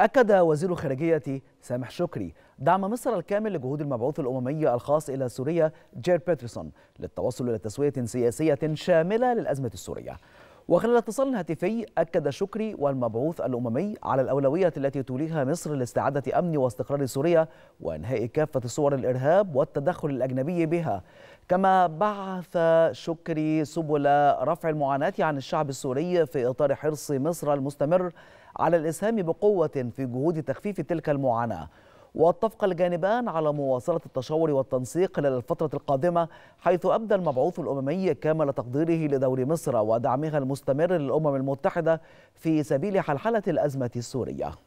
أكد وزير الخارجية سامح شكري دعم مصر الكامل لجهود المبعوث الأممي الخاص إلى سوريا جير بيترسون للتوصل إلى تسوية سياسية شاملة للأزمة السورية وخلال اتصال هاتفي أكد شكري والمبعوث الأممي على الأولوية التي توليها مصر لاستعادة أمن واستقرار سوريا وإنهاء كافة صور الإرهاب والتدخل الأجنبي بها كما بعث شكري سبل رفع المعاناة عن الشعب السوري في إطار حرص مصر المستمر على الإسهام بقوة في جهود تخفيف تلك المعاناة واتفق الجانبان على مواصلة التشاور والتنسيق خلال الفترة القادمة حيث أبدى المبعوث الأممي كامل تقديره لدور مصر ودعمها المستمر للأمم المتحدة في سبيل حلحلة الأزمة السورية